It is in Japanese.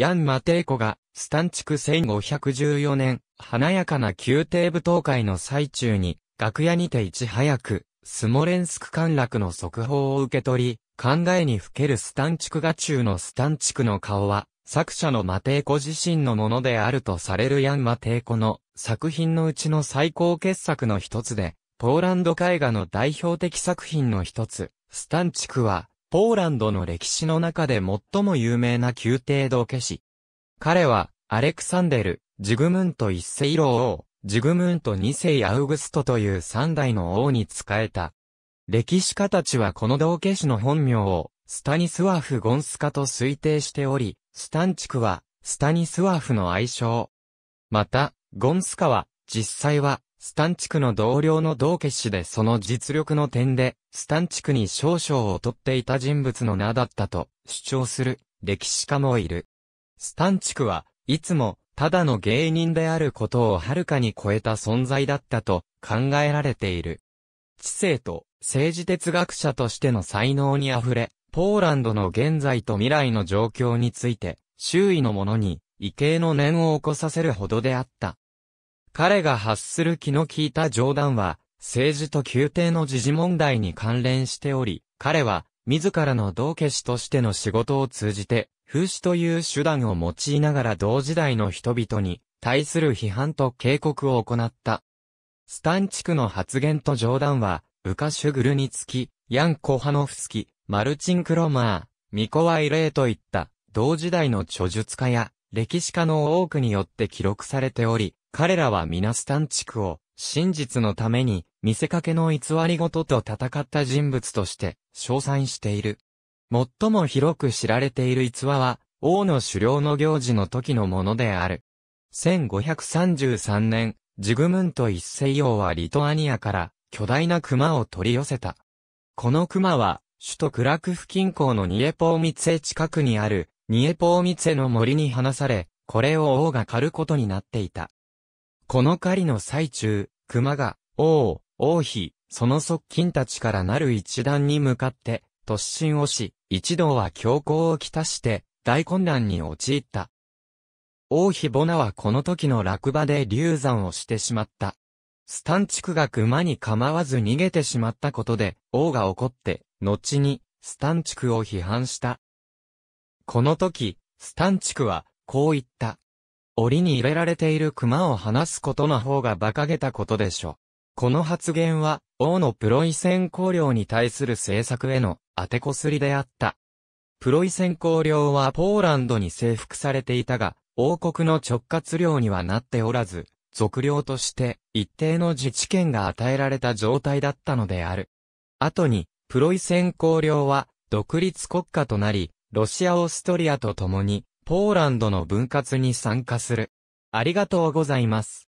ヤン・マテイコが、スタンチク1514年、華やかな宮廷舞踏会の最中に、楽屋にていち早く、スモレンスク陥落の速報を受け取り、考えにふけるスタンチク画中のスタンチクの顔は、作者のマテイコ自身のものであるとされるヤン・マテイコの作品のうちの最高傑作の一つで、ポーランド絵画の代表的作品の一つ、スタンチクは、ポーランドの歴史の中で最も有名な宮廷道化師。彼は、アレクサンデル、ジグムント一世老王、ジグムント二世アウグストという三代の王に仕えた。歴史家たちはこの道化師の本名を、スタニスワフ・ゴンスカと推定しており、スタン地区は、スタニスワフの愛称。また、ゴンスカは、実際は、スタン地区の同僚の道決死でその実力の点で、スタン地区に少々を取っていた人物の名だったと主張する歴史家もいる。スタン地区はいつもただの芸人であることをはるかに超えた存在だったと考えられている。知性と政治哲学者としての才能に溢れ、ポーランドの現在と未来の状況について、周囲の者に異形の念を起こさせるほどであった。彼が発する気の利いた冗談は、政治と宮廷の時事問題に関連しており、彼は、自らの道化師としての仕事を通じて、風刺という手段を用いながら同時代の人々に対する批判と警告を行った。スタン地区の発言と冗談は、ウカシュグルにつき、ヤン・コハノフスキ、マルチン・クロマー、ミコワイ・レイといった、同時代の著述家や歴史家の多くによって記録されており、彼らはミナスタン地区を、真実のために、見せかけの偽り事とと戦った人物として、称賛している。最も広く知られている逸話は、王の狩猟の行事の時のものである。1533年、ジグムント一世王はリトアニアから巨大な熊を取り寄せた。この熊は、首都クラクフ近郊のニエポーミツェ近くにあるニエポーミツェの森に放され、これを王が狩ることになっていた。この狩りの最中、熊が、王、王妃、その側近たちからなる一団に向かって、突進をし、一同は強行をきたして、大混乱に陥った。王妃ボナはこの時の落馬で流産をしてしまった。スタン地区が熊に構わず逃げてしまったことで、王が怒って、後に、スタン地区を批判した。この時、スタン地区は、こう言った。檻に入れられている熊を放すことの方が馬鹿げたことでしょ。この発言は、王のプロイセン公領に対する政策への当てこすりであった。プロイセン公領はポーランドに征服されていたが、王国の直轄領にはなっておらず、属領として一定の自治権が与えられた状態だったのである。後に、プロイセン公領は独立国家となり、ロシア・オーストリアと共にポーランドの分割に参加する。ありがとうございます。